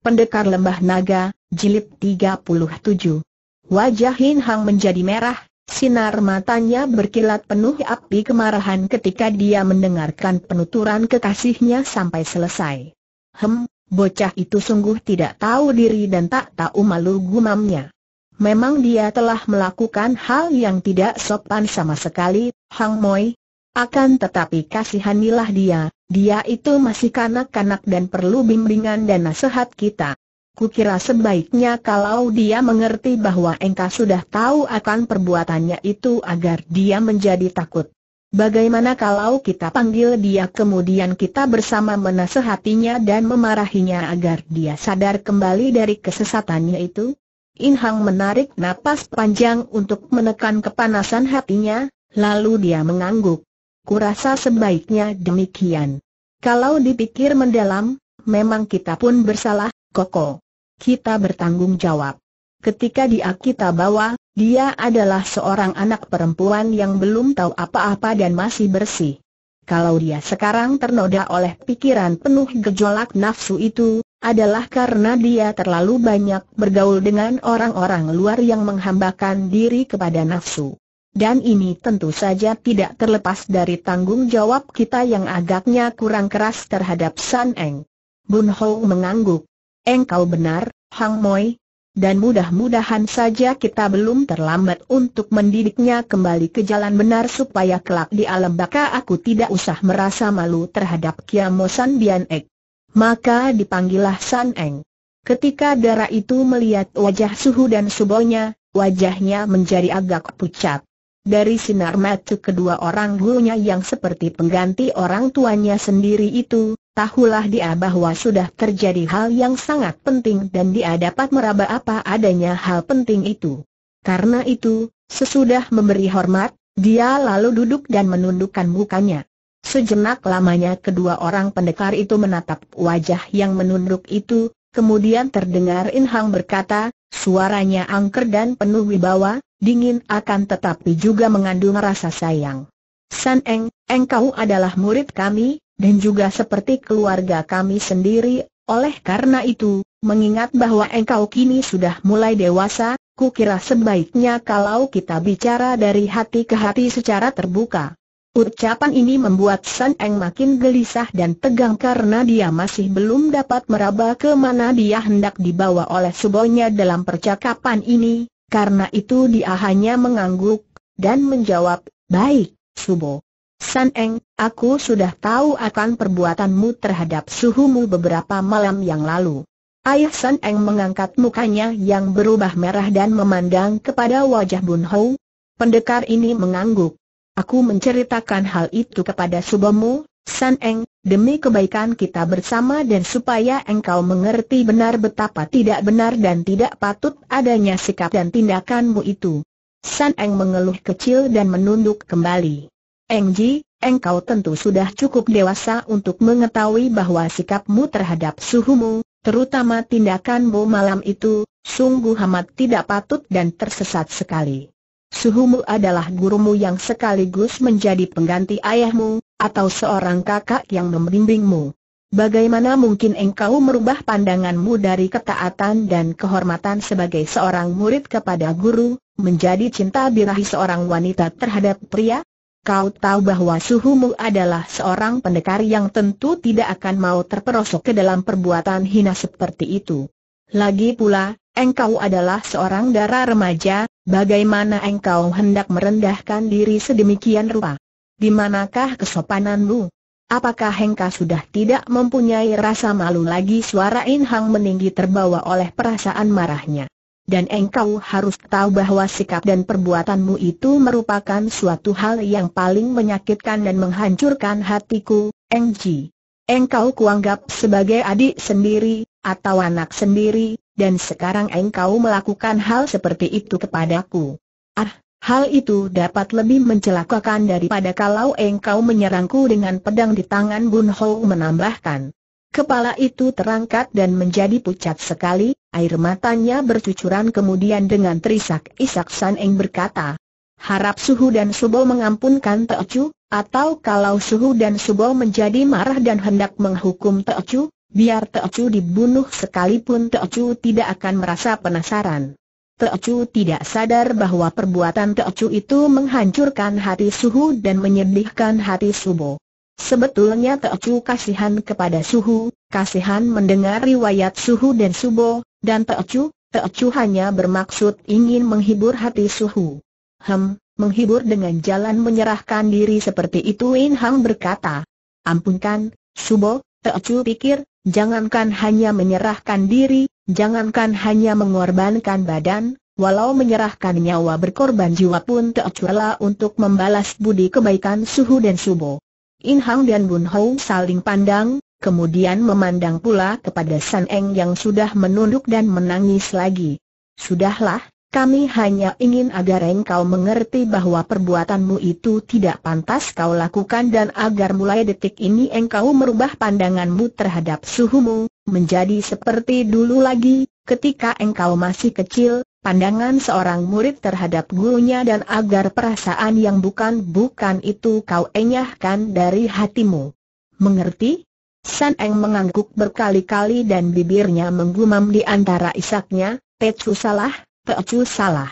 Pendekar Lembah Naga, Jilid 37 Wajah Hin Hang menjadi merah, sinar matanya berkilat penuh api kemarahan ketika dia mendengarkan penuturan kekasihnya sampai selesai. Hem, bocah itu sungguh tidak tahu diri dan tak tahu malu gumamnya. Memang dia telah melakukan hal yang tidak sopan sama sekali, Hang Moi, akan tetapi kasihanilah dia, dia itu masih kanak-kanak dan perlu bimbingan dan nasihat kita. Kukira sebaiknya kalau dia mengerti bahwa engkau sudah tahu akan perbuatannya itu agar dia menjadi takut. Bagaimana kalau kita panggil dia kemudian kita bersama menasehatinya dan memarahinya agar dia sadar kembali dari kesesatannya itu? Inhang menarik napas panjang untuk menekan kepanasan hatinya, lalu dia mengangguk kurasa sebaiknya demikian. Kalau dipikir mendalam, memang kita pun bersalah, Koko. Kita bertanggung jawab. Ketika dia kita bawa, dia adalah seorang anak perempuan yang belum tahu apa-apa dan masih bersih. Kalau dia sekarang ternoda oleh pikiran penuh gejolak nafsu itu, adalah karena dia terlalu banyak bergaul dengan orang-orang luar yang menghambakan diri kepada nafsu. Dan ini tentu saja tidak terlepas dari tanggung jawab kita yang agaknya kurang keras terhadap San Eng. Bun Ho mengangguk. Engkau benar, Hang Moi. Dan mudah-mudahan saja kita belum terlambat untuk mendidiknya kembali ke jalan benar supaya kelak di alam baka aku tidak usah merasa malu terhadap Kiamo San Bian Ek. Maka dipanggillah San Eng. Ketika darah itu melihat wajah Suhu dan Subonya, wajahnya menjadi agak pucat. Dari sinar mata kedua orang gurunya yang seperti pengganti orang tuanya sendiri itu, tahulah dia bahwa sudah terjadi hal yang sangat penting dan dia dapat meraba apa adanya hal penting itu. Karena itu, sesudah memberi hormat, dia lalu duduk dan menundukkan mukanya. Sejenak lamanya kedua orang pendekar itu menatap wajah yang menunduk itu, Kemudian terdengar In Hang berkata, suaranya angker dan penuh wibawa, dingin akan tetapi juga mengandung rasa sayang. San Eng, engkau adalah murid kami, dan juga seperti keluarga kami sendiri, oleh karena itu, mengingat bahwa engkau kini sudah mulai dewasa, kukira sebaiknya kalau kita bicara dari hati ke hati secara terbuka. Ucapan ini membuat San Eng makin gelisah dan tegang karena dia masih belum dapat meraba ke mana dia hendak dibawa oleh subonya dalam percakapan ini, karena itu dia hanya mengangguk, dan menjawab, Baik, Subo. San Eng, aku sudah tahu akan perbuatanmu terhadap suhumu beberapa malam yang lalu. Ayah San Eng mengangkat mukanya yang berubah merah dan memandang kepada wajah Bun Hou. Pendekar ini mengangguk. Aku menceritakan hal itu kepada Subomu, San Eng, demi kebaikan kita bersama dan supaya engkau mengerti benar betapa tidak benar dan tidak patut adanya sikap dan tindakanmu itu. San Eng mengeluh kecil dan menunduk kembali. Eng Ji, engkau tentu sudah cukup dewasa untuk mengetahui bahwa sikapmu terhadap suhumu, terutama tindakanmu malam itu, sungguh amat tidak patut dan tersesat sekali suhumu adalah gurumu yang sekaligus menjadi pengganti ayahmu, atau seorang kakak yang membimbingmu. Bagaimana mungkin engkau merubah pandanganmu dari ketaatan dan kehormatan sebagai seorang murid kepada guru, menjadi cinta birahi seorang wanita terhadap pria? Kau tahu bahwa suhumu adalah seorang pendekar yang tentu tidak akan mau terperosok ke dalam perbuatan hina seperti itu. Lagi pula, engkau adalah seorang darah remaja, Bagaimana engkau hendak merendahkan diri sedemikian rupa? Di manakah kesopananmu? Apakah engkau sudah tidak mempunyai rasa malu lagi suara In Hang meninggi terbawa oleh perasaan marahnya. Dan engkau harus tahu bahwa sikap dan perbuatanmu itu merupakan suatu hal yang paling menyakitkan dan menghancurkan hatiku, Engji. Engkau kuanggap sebagai adik sendiri, atau anak sendiri, dan sekarang engkau melakukan hal seperti itu kepadaku. Ah, hal itu dapat lebih mencelakakan daripada kalau engkau menyerangku dengan pedang di tangan Bun Ho menambahkan. Kepala itu terangkat dan menjadi pucat sekali, air matanya bercucuran kemudian dengan terisak-isak San Eng berkata, Harap Suhu dan Subo mengampunkan Teocu, atau kalau Suhu dan Subo menjadi marah dan hendak menghukum Teocu, Biar Teocu dibunuh sekalipun Teocu tidak akan merasa penasaran. Teocu tidak sadar bahwa perbuatan Teocu itu menghancurkan hati Suhu dan menyedihkan hati Subo. Sebetulnya Teocu kasihan kepada Suhu, kasihan mendengar riwayat Suhu dan Subo, dan Teocu, Teocu hanya bermaksud ingin menghibur hati Suhu. Hem, menghibur dengan jalan menyerahkan diri seperti itu Inhang berkata. Ampunkan, Subo, Teocu pikir, Jangankan hanya menyerahkan diri, jangankan hanya mengorbankan badan, walau menyerahkan nyawa berkorban jiwa pun tak cuala untuk membalas budi kebaikan Suhu dan Subo. In Hang dan Bun Hou saling pandang, kemudian memandang pula kepada San Eng yang sudah menunduk dan menangis lagi. Sudahlah, kami hanya ingin agar engkau mengerti bahwa perbuatanmu itu tidak pantas kau lakukan dan agar mulai detik ini engkau merubah pandanganmu terhadap suhumu, menjadi seperti dulu lagi, ketika engkau masih kecil, pandangan seorang murid terhadap gurunya dan agar perasaan yang bukan-bukan itu kau enyahkan dari hatimu. Mengerti? San Eng mengangguk berkali-kali dan bibirnya menggumam di antara isaknya, Tetsu salah, Pecu salah.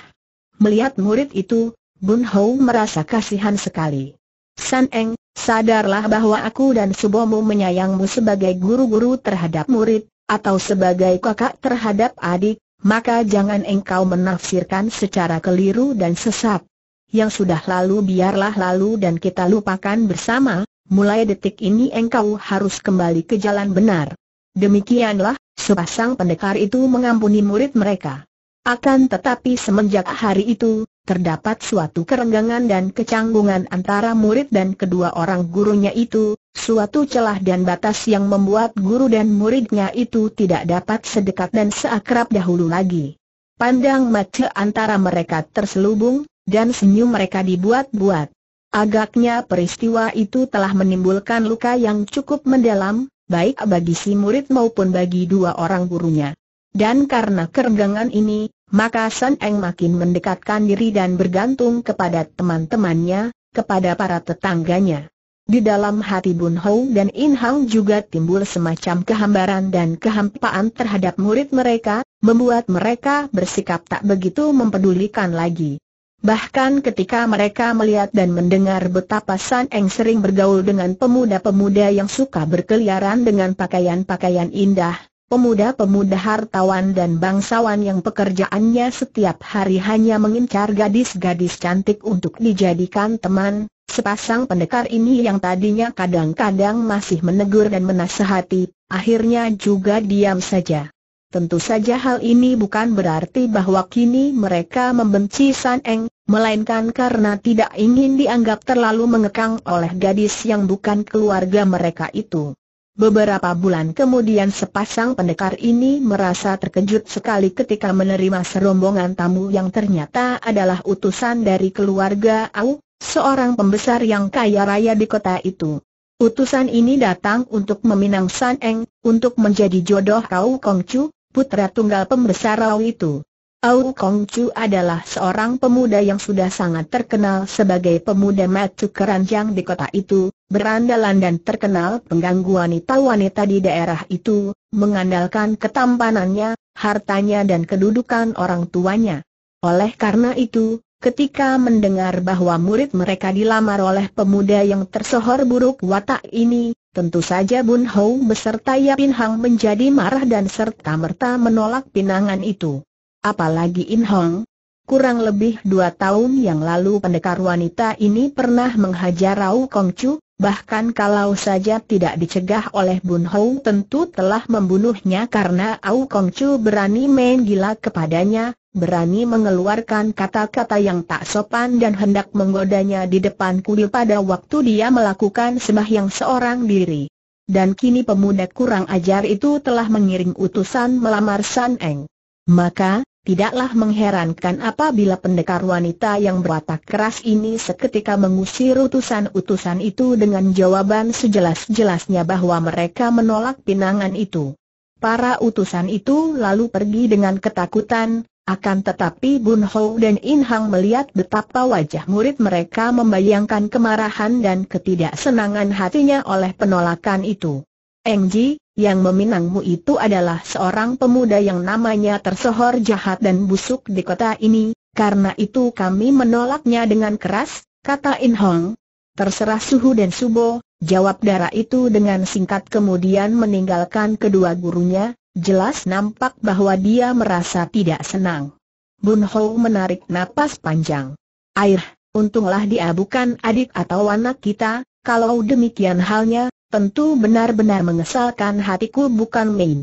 Melihat murid itu, Bun Hou merasa kasihan sekali. San Eng, sadarlah bahwa aku dan Subomu menyayangmu sebagai guru-guru terhadap murid, atau sebagai kakak terhadap adik, maka jangan engkau menafsirkan secara keliru dan sesat. Yang sudah lalu biarlah lalu dan kita lupakan bersama, mulai detik ini engkau harus kembali ke jalan benar. Demikianlah, sepasang pendekar itu mengampuni murid mereka. Akan tetapi semenjak hari itu, terdapat suatu kerenggangan dan kecanggungan antara murid dan kedua orang gurunya itu, suatu celah dan batas yang membuat guru dan muridnya itu tidak dapat sedekat dan seakrab dahulu lagi. Pandang mata antara mereka terselubung, dan senyum mereka dibuat-buat. Agaknya peristiwa itu telah menimbulkan luka yang cukup mendalam, baik bagi si murid maupun bagi dua orang gurunya. Dan karena kerenggangan ini, maka San Eng makin mendekatkan diri dan bergantung kepada teman-temannya, kepada para tetangganya. Di dalam hati Bun Hou dan In Hang juga timbul semacam kehambaran dan kehampaan terhadap murid mereka, membuat mereka bersikap tak begitu mempedulikan lagi. Bahkan ketika mereka melihat dan mendengar betapa San Eng sering bergaul dengan pemuda-pemuda yang suka berkeliaran dengan pakaian-pakaian indah, pemuda-pemuda hartawan dan bangsawan yang pekerjaannya setiap hari hanya mengincar gadis-gadis cantik untuk dijadikan teman, sepasang pendekar ini yang tadinya kadang-kadang masih menegur dan menasehati, akhirnya juga diam saja. Tentu saja hal ini bukan berarti bahwa kini mereka membenci San Eng, melainkan karena tidak ingin dianggap terlalu mengekang oleh gadis yang bukan keluarga mereka itu. Beberapa bulan kemudian sepasang pendekar ini merasa terkejut sekali ketika menerima serombongan tamu yang ternyata adalah utusan dari keluarga Au, seorang pembesar yang kaya raya di kota itu. Utusan ini datang untuk meminang San Eng, untuk menjadi jodoh Kau Kongcu, putra tunggal pembesar Au itu. Aung Kong Chu adalah seorang pemuda yang sudah sangat terkenal sebagai pemuda matu keranjang di kota itu, berandalan dan terkenal pengganggu wanita-wanita di daerah itu, mengandalkan ketampanannya, hartanya dan kedudukan orang tuanya. Oleh karena itu, ketika mendengar bahwa murid mereka dilamar oleh pemuda yang tersohor buruk watak ini, tentu saja Bun Hou beserta Yapin Hang menjadi marah dan serta-merta menolak pinangan itu apalagi In Hong. Kurang lebih dua tahun yang lalu pendekar wanita ini pernah menghajar Rau Kongcu, bahkan kalau saja tidak dicegah oleh Bun Hou tentu telah membunuhnya karena Au Kongcu berani main gila kepadanya, berani mengeluarkan kata-kata yang tak sopan dan hendak menggodanya di depan kuil pada waktu dia melakukan sembahyang seorang diri. Dan kini pemuda kurang ajar itu telah mengiring utusan melamar San Eng. Maka, Tidaklah mengherankan apabila pendekar wanita yang berwatak keras ini seketika mengusir utusan-utusan itu dengan jawaban sejelas-jelasnya bahwa mereka menolak pinangan itu. Para utusan itu lalu pergi dengan ketakutan, akan tetapi Bun Ho dan In Hang melihat betapa wajah murid mereka membayangkan kemarahan dan ketidaksenangan hatinya oleh penolakan itu. Engji, yang meminangmu itu adalah seorang pemuda yang namanya tersohor jahat dan busuk di kota ini, karena itu kami menolaknya dengan keras, kata In Hong. Terserah Suhu dan Subo, jawab darah itu dengan singkat kemudian meninggalkan kedua gurunya, jelas nampak bahwa dia merasa tidak senang. Bun Ho menarik napas panjang. Air, untunglah dia bukan adik atau anak kita, kalau demikian halnya, tentu benar-benar mengesalkan hatiku bukan main.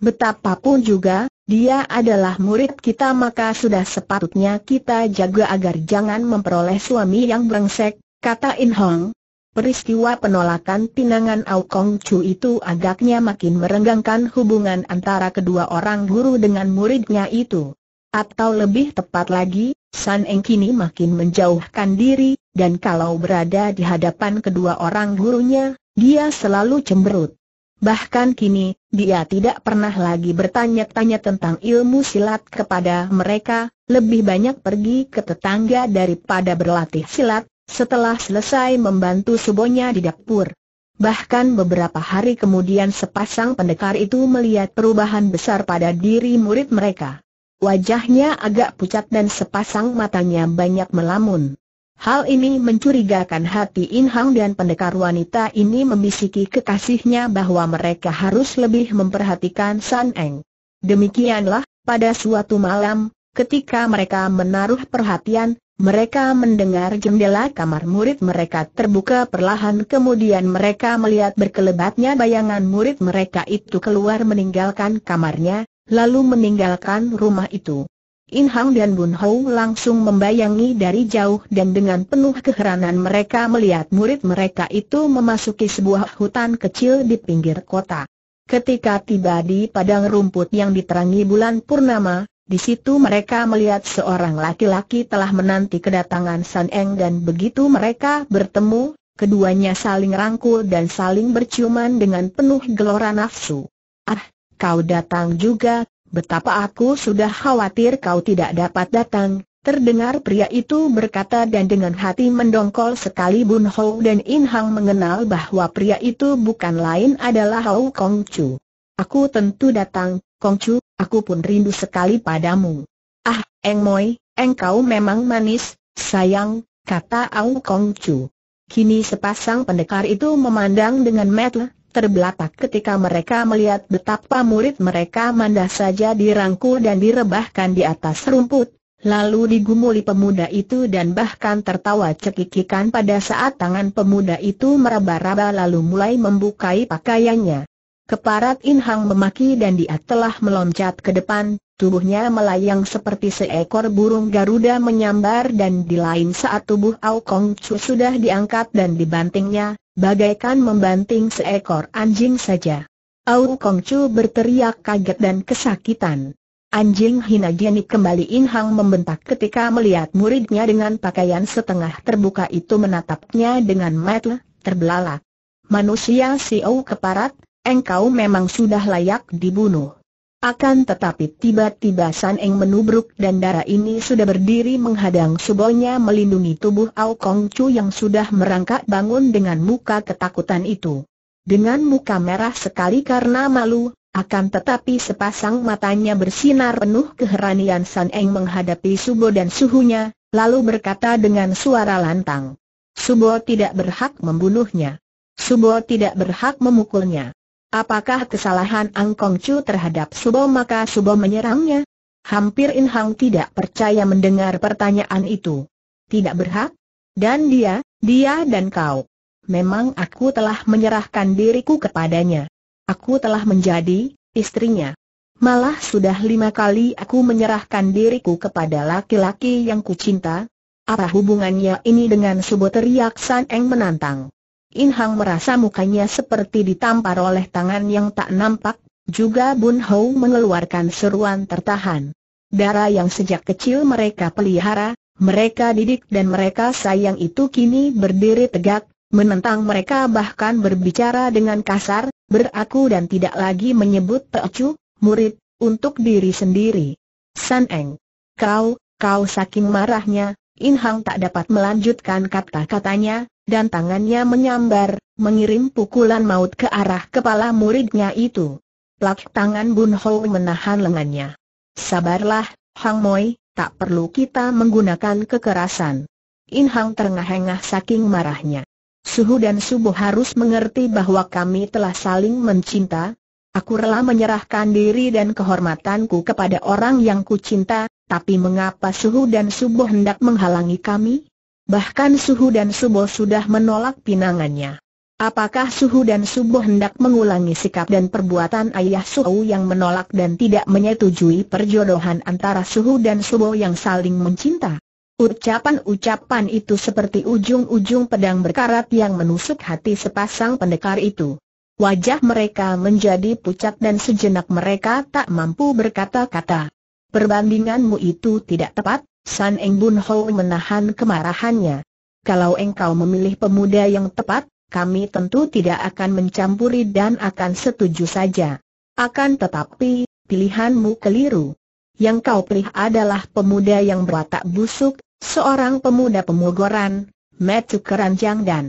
Betapapun juga, dia adalah murid kita maka sudah sepatutnya kita jaga agar jangan memperoleh suami yang brengsek, kata In Hong. Peristiwa penolakan pinangan Au Kong Chu itu agaknya makin merenggangkan hubungan antara kedua orang guru dengan muridnya itu. Atau lebih tepat lagi, San Eng kini makin menjauhkan diri, dan kalau berada di hadapan kedua orang gurunya, dia selalu cemberut. Bahkan kini, dia tidak pernah lagi bertanya-tanya tentang ilmu silat kepada mereka, lebih banyak pergi ke tetangga daripada berlatih silat, setelah selesai membantu subonya di dapur. Bahkan beberapa hari kemudian sepasang pendekar itu melihat perubahan besar pada diri murid mereka. Wajahnya agak pucat dan sepasang matanya banyak melamun. Hal ini mencurigakan hati In Hang dan pendekar wanita ini membisiki kekasihnya bahwa mereka harus lebih memperhatikan San Eng. Demikianlah, pada suatu malam, ketika mereka menaruh perhatian, mereka mendengar jendela kamar murid mereka terbuka perlahan kemudian mereka melihat berkelebatnya bayangan murid mereka itu keluar meninggalkan kamarnya, lalu meninggalkan rumah itu. In Hang dan Bun Hou langsung membayangi dari jauh dan dengan penuh keheranan mereka melihat murid mereka itu memasuki sebuah hutan kecil di pinggir kota. Ketika tiba di padang rumput yang diterangi bulan purnama, di situ mereka melihat seorang laki-laki telah menanti kedatangan San Eng dan begitu mereka bertemu, keduanya saling rangkul dan saling berciuman dengan penuh gelora nafsu. Ah, kau datang juga, Betapa aku sudah khawatir kau tidak dapat datang, Terdengar pria itu berkata dan dengan hati mendongkol sekali Bun Ho dan In Hang mengenal bahwa pria itu bukan lain adalah Hou Kong Chu. Aku tentu datang, Kong Chu, aku pun rindu sekali padamu. Ah, Eng Moi, kau memang manis, sayang, kata Hou Kong Chu. Kini sepasang pendekar itu memandang dengan mata terbelatak ketika mereka melihat betapa murid mereka mandah saja dirangkul dan direbahkan di atas rumput, lalu digumuli pemuda itu dan bahkan tertawa cekikikan pada saat tangan pemuda itu meraba-raba lalu mulai membukai pakaiannya. Keparat Inhang memaki dan dia telah meloncat ke depan, tubuhnya melayang seperti seekor burung Garuda menyambar dan di lain saat tubuh Au Chu sudah diangkat dan dibantingnya, bagaikan membanting seekor anjing saja. Au Kong Chu berteriak kaget dan kesakitan. Anjing hina jenik kembali Inhang membentak ketika melihat muridnya dengan pakaian setengah terbuka itu menatapnya dengan mata terbelalak. Manusia si Au keparat, engkau memang sudah layak dibunuh. Akan tetapi tiba-tiba San Eng menubruk dan darah ini sudah berdiri menghadang subonya melindungi tubuh Ao Kong Chu yang sudah merangkak bangun dengan muka ketakutan itu. Dengan muka merah sekali karena malu, akan tetapi sepasang matanya bersinar penuh keheranian San Eng menghadapi Subo dan suhunya, lalu berkata dengan suara lantang. Subo tidak berhak membunuhnya. Subo tidak berhak memukulnya. Apakah kesalahan Angkong Chu terhadap Subo maka Subo menyerangnya? Hampir In Hang tidak percaya mendengar pertanyaan itu. Tidak berhak? Dan dia, dia dan kau. Memang aku telah menyerahkan diriku kepadanya. Aku telah menjadi istrinya. Malah sudah lima kali aku menyerahkan diriku kepada laki-laki yang kucinta. Apa hubungannya ini dengan Subo teriak San Eng menantang? In Hang merasa mukanya seperti ditampar oleh tangan yang tak nampak, juga Bun Hou mengeluarkan seruan tertahan. Darah yang sejak kecil mereka pelihara, mereka didik dan mereka sayang itu kini berdiri tegak, menentang mereka bahkan berbicara dengan kasar, beraku dan tidak lagi menyebut Teocu, murid, untuk diri sendiri. San Eng, kau, kau saking marahnya, In Hang tak dapat melanjutkan kata-katanya, dan tangannya menyambar, mengirim pukulan maut ke arah kepala muridnya itu. Plak tangan Bun Ho menahan lengannya. Sabarlah, Hang Moi, tak perlu kita menggunakan kekerasan. In Hang terengah-engah saking marahnya. Suhu dan Subuh harus mengerti bahwa kami telah saling mencinta. Aku rela menyerahkan diri dan kehormatanku kepada orang yang kucinta, tapi mengapa Suhu dan Subuh hendak menghalangi kami? Bahkan Suhu dan Suboh sudah menolak pinangannya. Apakah Suhu dan Suboh hendak mengulangi sikap dan perbuatan ayah Suhu yang menolak dan tidak menyetujui perjodohan antara Suhu dan Suboh yang saling mencinta? Ucapan-ucapan itu seperti ujung-ujung pedang berkarat yang menusuk hati sepasang pendekar itu. Wajah mereka menjadi pucat dan sejenak mereka tak mampu berkata-kata. Perbandinganmu itu tidak tepat, San Eng Bun Ho menahan kemarahannya. Kalau engkau memilih pemuda yang tepat, kami tentu tidak akan mencampuri dan akan setuju saja. Akan tetapi, pilihanmu keliru. Yang kau pilih adalah pemuda yang berwatak busuk, seorang pemuda pemogoran, metu keranjang dan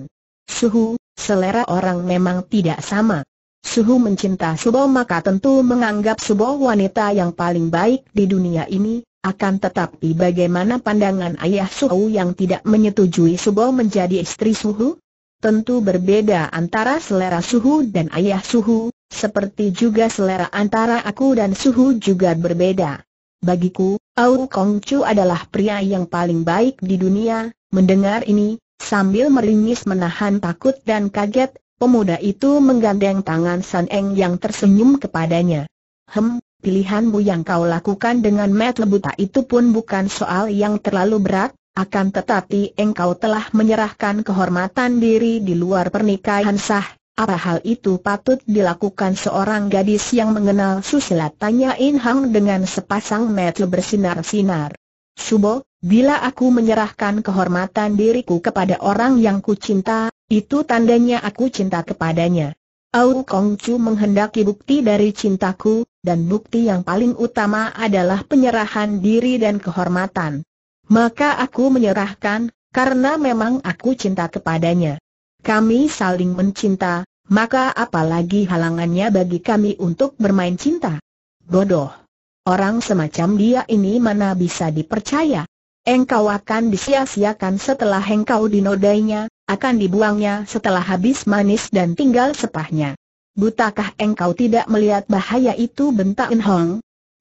suhu, selera orang memang tidak sama. Suhu mencinta Subo maka tentu menganggap Subo wanita yang paling baik di dunia ini, akan tetapi bagaimana pandangan ayah Suhu yang tidak menyetujui Subo menjadi istri Suhu? Tentu berbeda antara selera Suhu dan ayah Suhu, seperti juga selera antara aku dan Suhu juga berbeda. Bagiku, Au Kong Chu adalah pria yang paling baik di dunia, mendengar ini, sambil meringis menahan takut dan kaget, pemuda itu menggandeng tangan San Eng yang tersenyum kepadanya. Hem, pilihanmu yang kau lakukan dengan Matt Lebuta itu pun bukan soal yang terlalu berat, akan tetapi engkau telah menyerahkan kehormatan diri di luar pernikahan sah, apa hal itu patut dilakukan seorang gadis yang mengenal susila? Tanya In Hang dengan sepasang met bersinar-sinar. Subo, bila aku menyerahkan kehormatan diriku kepada orang yang kucinta, itu tandanya aku cinta kepadanya. Aung Kong Chu menghendaki bukti dari cintaku, dan bukti yang paling utama adalah penyerahan diri dan kehormatan. Maka aku menyerahkan, karena memang aku cinta kepadanya. Kami saling mencinta, maka apalagi halangannya bagi kami untuk bermain cinta. Bodoh. Orang semacam dia ini mana bisa dipercaya. Engkau akan disia-siakan setelah engkau dinodainya, akan dibuangnya setelah habis manis dan tinggal sepahnya. Butakah engkau tidak melihat bahaya itu bentak En Hong?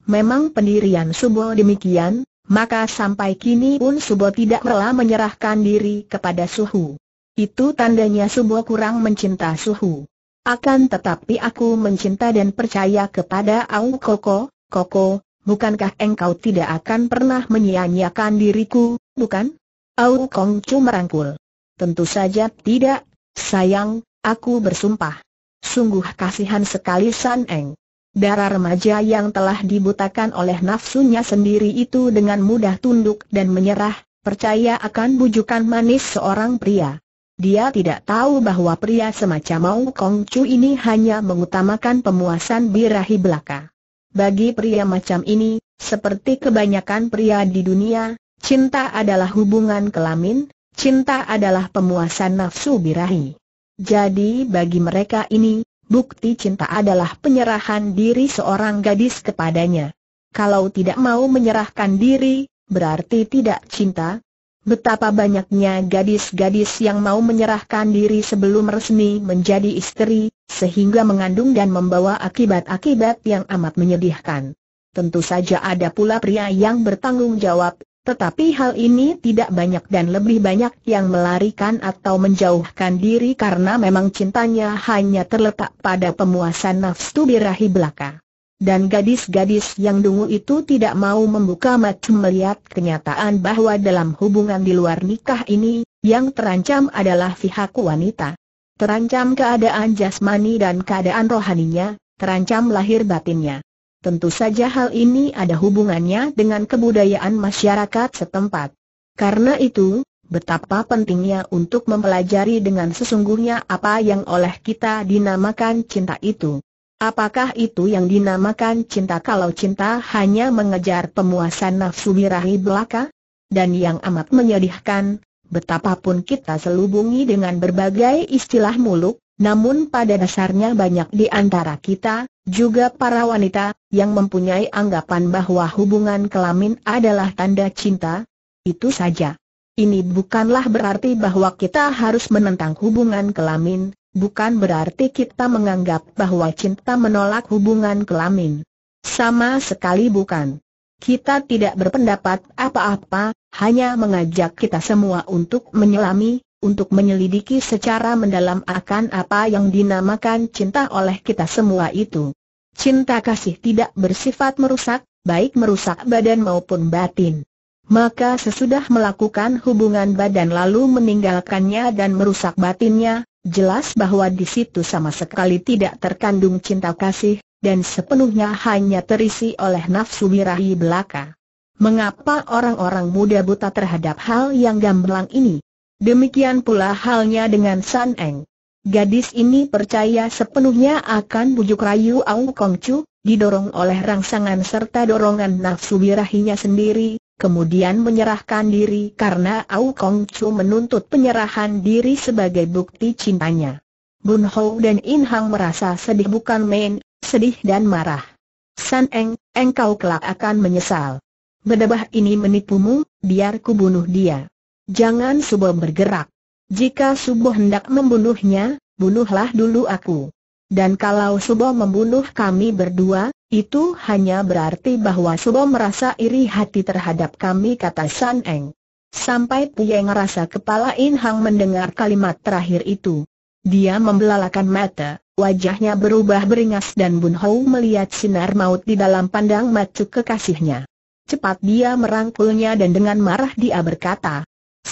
Memang pendirian Subo demikian, maka sampai kini pun Subo tidak rela menyerahkan diri kepada Suhu. Itu tandanya Subo kurang mencinta Suhu. Akan tetapi aku mencinta dan percaya kepada Au Koko, Koko, bukankah engkau tidak akan pernah menyia-nyiakan diriku, bukan? Au Kong Chu merangkul. Tentu saja tidak, sayang, aku bersumpah. Sungguh kasihan sekali San Eng. Darah remaja yang telah dibutakan oleh nafsunya sendiri itu dengan mudah tunduk dan menyerah, percaya akan bujukan manis seorang pria. Dia tidak tahu bahwa pria semacam Mau Kong Chu ini hanya mengutamakan pemuasan birahi belaka. Bagi pria macam ini, seperti kebanyakan pria di dunia, cinta adalah hubungan kelamin, cinta adalah pemuasan nafsu birahi. Jadi bagi mereka ini, bukti cinta adalah penyerahan diri seorang gadis kepadanya. Kalau tidak mau menyerahkan diri, berarti tidak cinta. Betapa banyaknya gadis-gadis yang mau menyerahkan diri sebelum resmi menjadi istri, sehingga mengandung dan membawa akibat-akibat yang amat menyedihkan. Tentu saja ada pula pria yang bertanggung jawab, tetapi hal ini tidak banyak dan lebih banyak yang melarikan atau menjauhkan diri karena memang cintanya hanya terletak pada pemuasan nafsu birahi belaka. Dan gadis-gadis yang dungu itu tidak mau membuka mata melihat kenyataan bahwa dalam hubungan di luar nikah ini, yang terancam adalah pihak wanita. Terancam keadaan jasmani dan keadaan rohaninya, terancam lahir batinnya. Tentu saja hal ini ada hubungannya dengan kebudayaan masyarakat setempat. Karena itu, betapa pentingnya untuk mempelajari dengan sesungguhnya apa yang oleh kita dinamakan cinta itu. Apakah itu yang dinamakan cinta kalau cinta hanya mengejar pemuasan nafsu birahi belaka? Dan yang amat menyedihkan, betapapun kita selubungi dengan berbagai istilah muluk, namun pada dasarnya banyak di antara kita, juga para wanita, yang mempunyai anggapan bahwa hubungan kelamin adalah tanda cinta. Itu saja. Ini bukanlah berarti bahwa kita harus menentang hubungan kelamin, bukan berarti kita menganggap bahwa cinta menolak hubungan kelamin. Sama sekali bukan. Kita tidak berpendapat apa-apa, hanya mengajak kita semua untuk menyelami, untuk menyelidiki secara mendalam akan apa yang dinamakan cinta oleh kita semua itu. Cinta kasih tidak bersifat merusak, baik merusak badan maupun batin. Maka sesudah melakukan hubungan badan lalu meninggalkannya dan merusak batinnya, jelas bahwa di situ sama sekali tidak terkandung cinta kasih, dan sepenuhnya hanya terisi oleh nafsu birahi belaka. Mengapa orang-orang muda buta terhadap hal yang gamblang ini? Demikian pula halnya dengan San Eng. Gadis ini percaya sepenuhnya akan bujuk rayu Au Kong Chu, didorong oleh rangsangan serta dorongan nafsu birahinya sendiri, kemudian menyerahkan diri karena Au Kong Chu menuntut penyerahan diri sebagai bukti cintanya. Bun Ho dan In Hang merasa sedih bukan main, sedih dan marah. San Eng, engkau kelak akan menyesal. Bedabah ini menipumu, biar ku bunuh dia. Jangan Subuh bergerak. Jika Subuh hendak membunuhnya, bunuhlah dulu aku. Dan kalau Subuh membunuh kami berdua, itu hanya berarti bahwa Subuh merasa iri hati terhadap kami kata San Eng. Sampai Puyeng rasa kepala In Hang mendengar kalimat terakhir itu. Dia membelalakan mata, wajahnya berubah beringas dan Bun Hou melihat sinar maut di dalam pandang mata kekasihnya. Cepat dia merangkulnya dan dengan marah dia berkata,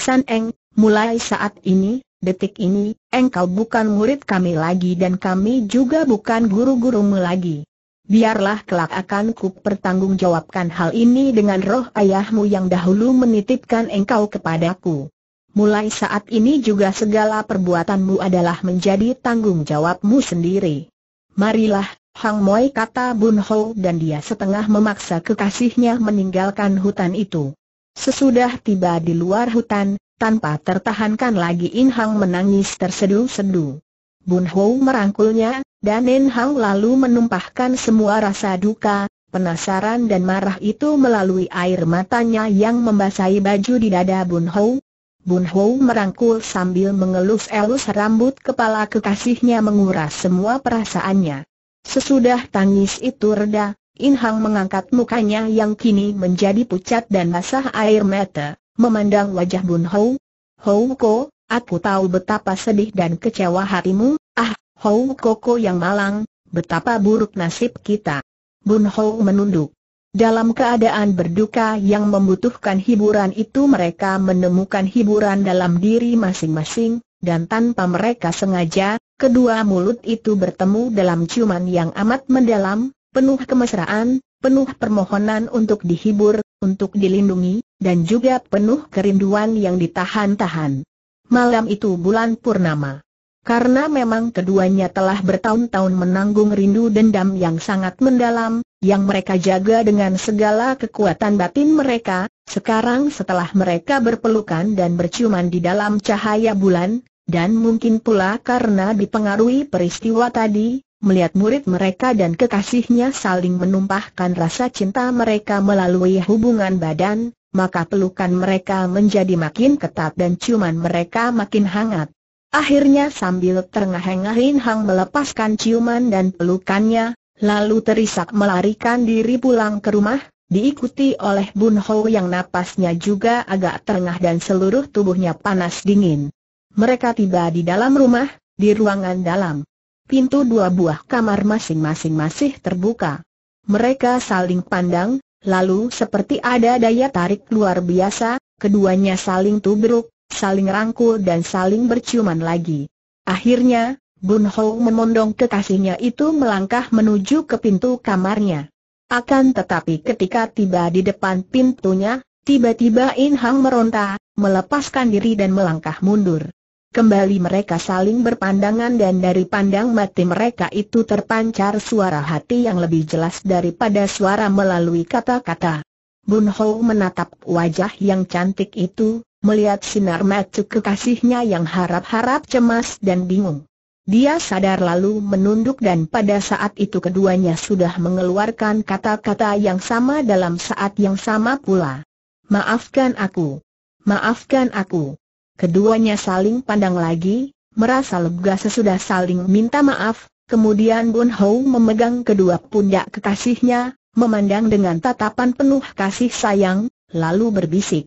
San Eng, mulai saat ini, detik ini, engkau bukan murid kami lagi dan kami juga bukan guru-gurumu lagi. Biarlah kelak akan ku pertanggungjawabkan hal ini dengan roh ayahmu yang dahulu menitipkan engkau kepadaku. Mulai saat ini juga segala perbuatanmu adalah menjadi tanggung jawabmu sendiri. Marilah, Hang Moi kata Bun Ho dan dia setengah memaksa kekasihnya meninggalkan hutan itu. Sesudah tiba di luar hutan, tanpa tertahankan lagi In Hang menangis tersedu-sedu. Bun Ho merangkulnya, dan In Hang lalu menumpahkan semua rasa duka, penasaran dan marah itu melalui air matanya yang membasahi baju di dada Bun Ho. Bun Ho merangkul sambil mengelus-elus rambut kepala kekasihnya menguras semua perasaannya. Sesudah tangis itu reda, In Hang mengangkat mukanya yang kini menjadi pucat dan basah air mata, memandang wajah Bun Hou. Hou Ko, aku tahu betapa sedih dan kecewa hatimu, ah, Hou Ko yang malang, betapa buruk nasib kita. Bun Hou menunduk. Dalam keadaan berduka yang membutuhkan hiburan itu mereka menemukan hiburan dalam diri masing-masing, dan tanpa mereka sengaja, kedua mulut itu bertemu dalam ciuman yang amat mendalam, penuh kemesraan, penuh permohonan untuk dihibur, untuk dilindungi, dan juga penuh kerinduan yang ditahan-tahan. Malam itu bulan purnama. Karena memang keduanya telah bertahun-tahun menanggung rindu dendam yang sangat mendalam, yang mereka jaga dengan segala kekuatan batin mereka, sekarang setelah mereka berpelukan dan berciuman di dalam cahaya bulan, dan mungkin pula karena dipengaruhi peristiwa tadi, Melihat murid mereka dan kekasihnya saling menumpahkan rasa cinta mereka melalui hubungan badan, maka pelukan mereka menjadi makin ketat dan ciuman mereka makin hangat. Akhirnya sambil terengah-engahin Hang melepaskan ciuman dan pelukannya, lalu terisak melarikan diri pulang ke rumah, diikuti oleh Bun Ho yang napasnya juga agak terengah dan seluruh tubuhnya panas dingin. Mereka tiba di dalam rumah, di ruangan dalam pintu dua buah kamar masing-masing masih terbuka. Mereka saling pandang, lalu seperti ada daya tarik luar biasa, keduanya saling tubruk, saling rangkul dan saling berciuman lagi. Akhirnya, Bun Ho memondong kekasihnya itu melangkah menuju ke pintu kamarnya. Akan tetapi ketika tiba di depan pintunya, tiba-tiba In Hang meronta, melepaskan diri dan melangkah mundur. Kembali mereka saling berpandangan dan dari pandang mati mereka itu terpancar suara hati yang lebih jelas daripada suara melalui kata-kata. Bun Ho menatap wajah yang cantik itu, melihat sinar mata kekasihnya yang harap-harap cemas dan bingung. Dia sadar lalu menunduk dan pada saat itu keduanya sudah mengeluarkan kata-kata yang sama dalam saat yang sama pula. Maafkan aku. Maafkan aku. Keduanya saling pandang lagi, merasa lega sesudah saling minta maaf, kemudian Bun Ho memegang kedua pundak kekasihnya, memandang dengan tatapan penuh kasih sayang, lalu berbisik.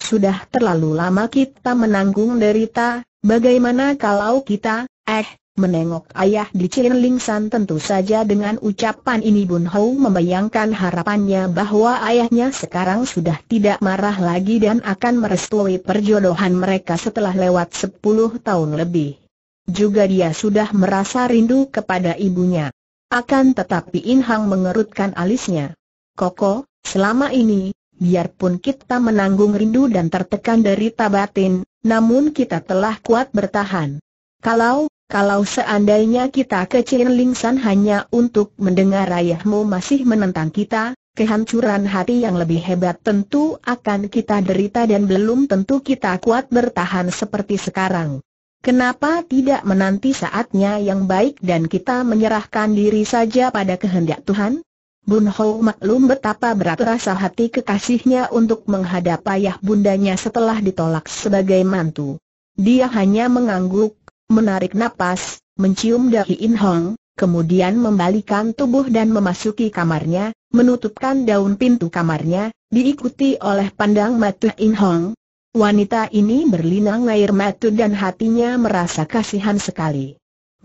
Sudah terlalu lama kita menanggung derita, bagaimana kalau kita, eh, Menengok ayah di Chin Ling San tentu saja dengan ucapan ini Bun Hou membayangkan harapannya bahwa ayahnya sekarang sudah tidak marah lagi dan akan merestui perjodohan mereka setelah lewat 10 tahun lebih. Juga dia sudah merasa rindu kepada ibunya. Akan tetapi In Hang mengerutkan alisnya. Koko, selama ini, biarpun kita menanggung rindu dan tertekan dari tabatin, namun kita telah kuat bertahan. Kalau kalau seandainya kita ke Lingsan hanya untuk mendengar ayahmu masih menentang kita, kehancuran hati yang lebih hebat tentu akan kita derita dan belum tentu kita kuat bertahan seperti sekarang. Kenapa tidak menanti saatnya yang baik dan kita menyerahkan diri saja pada kehendak Tuhan? Bun Hou maklum betapa berat rasa hati kekasihnya untuk menghadap ayah bundanya setelah ditolak sebagai mantu. Dia hanya mengangguk menarik napas, mencium dahi In Hong, kemudian membalikan tubuh dan memasuki kamarnya, menutupkan daun pintu kamarnya, diikuti oleh pandang mata In Hong. Wanita ini berlinang air mata dan hatinya merasa kasihan sekali.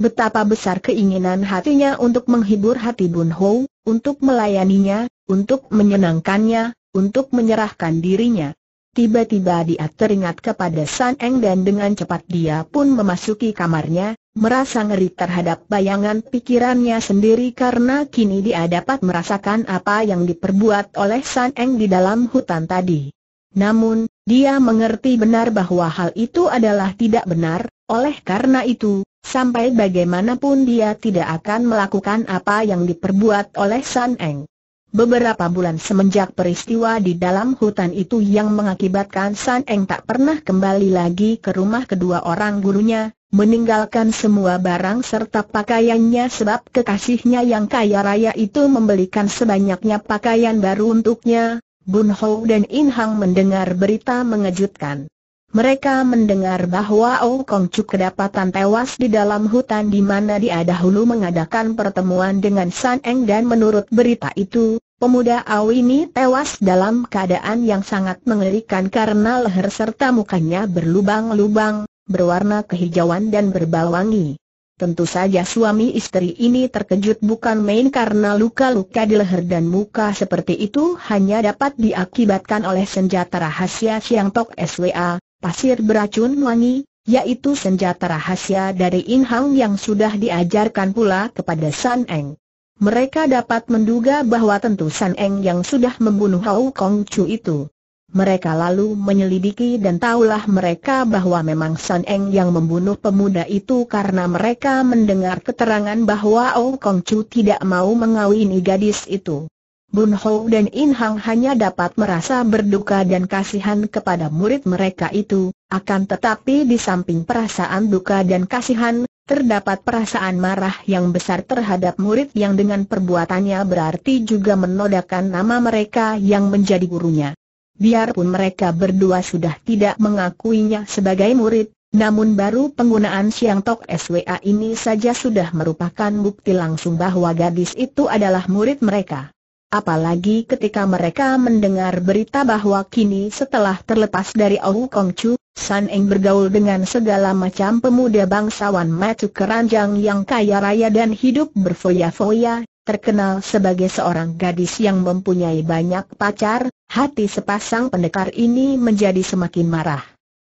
Betapa besar keinginan hatinya untuk menghibur hati Bun Ho, untuk melayaninya, untuk menyenangkannya, untuk menyerahkan dirinya. Tiba-tiba dia teringat kepada San Eng dan dengan cepat dia pun memasuki kamarnya, merasa ngeri terhadap bayangan pikirannya sendiri karena kini dia dapat merasakan apa yang diperbuat oleh San Eng di dalam hutan tadi. Namun, dia mengerti benar bahwa hal itu adalah tidak benar, oleh karena itu, sampai bagaimanapun dia tidak akan melakukan apa yang diperbuat oleh San Eng. Beberapa bulan semenjak peristiwa di dalam hutan itu yang mengakibatkan San Eng tak pernah kembali lagi ke rumah kedua orang gurunya, meninggalkan semua barang serta pakaiannya sebab kekasihnya yang kaya raya itu membelikan sebanyaknya pakaian baru untuknya, Bun Hou dan In Hang mendengar berita mengejutkan. Mereka mendengar bahwa Ong Kong Chu kedapatan tewas di dalam hutan di mana dia dahulu mengadakan pertemuan dengan San Eng dan menurut berita itu, pemuda Au ini tewas dalam keadaan yang sangat mengerikan karena leher serta mukanya berlubang-lubang, berwarna kehijauan dan berbau wangi. Tentu saja suami istri ini terkejut bukan main karena luka-luka di leher dan muka seperti itu hanya dapat diakibatkan oleh senjata rahasia Siang Tok SWA, pasir beracun wangi, yaitu senjata rahasia dari In Hang yang sudah diajarkan pula kepada San Eng. Mereka dapat menduga bahwa tentu San Eng yang sudah membunuh Hau Kong Chu itu. Mereka lalu menyelidiki dan tahulah mereka bahwa memang San Eng yang membunuh pemuda itu karena mereka mendengar keterangan bahwa Au Kong Chu tidak mau mengawini gadis itu. Bun Ho dan In Hang hanya dapat merasa berduka dan kasihan kepada murid mereka itu, akan tetapi di samping perasaan duka dan kasihan, terdapat perasaan marah yang besar terhadap murid yang dengan perbuatannya berarti juga menodakan nama mereka yang menjadi gurunya. Biarpun mereka berdua sudah tidak mengakuinya sebagai murid, namun baru penggunaan Siang Tok SWA ini saja sudah merupakan bukti langsung bahwa gadis itu adalah murid mereka. Apalagi ketika mereka mendengar berita bahwa kini setelah terlepas dari Au Kong Chu, San Eng bergaul dengan segala macam pemuda bangsawan matu keranjang yang kaya raya dan hidup berfoya-foya, terkenal sebagai seorang gadis yang mempunyai banyak pacar, hati sepasang pendekar ini menjadi semakin marah.